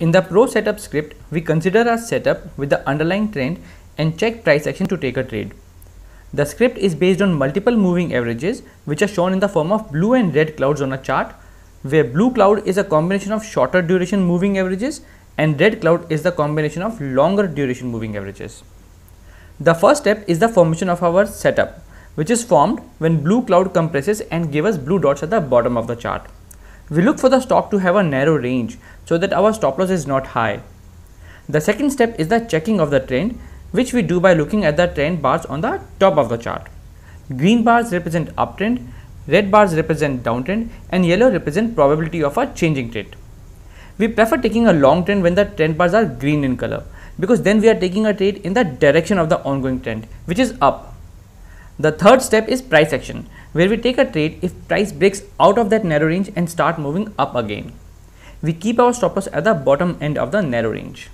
In the Pro Setup script, we consider our setup with the underlying trend and check price action to take a trade. The script is based on multiple moving averages which are shown in the form of blue and red clouds on a chart where blue cloud is a combination of shorter duration moving averages and red cloud is the combination of longer duration moving averages. The first step is the formation of our setup which is formed when blue cloud compresses and gives us blue dots at the bottom of the chart. We look for the stock to have a narrow range so that our stop loss is not high. The second step is the checking of the trend which we do by looking at the trend bars on the top of the chart. Green bars represent uptrend, red bars represent downtrend and yellow represent probability of a changing trend. We prefer taking a long trend when the trend bars are green in color because then we are taking a trade in the direction of the ongoing trend which is up. The third step is price action where we take a trade if price breaks out of that narrow range and start moving up again. We keep our stop loss at the bottom end of the narrow range.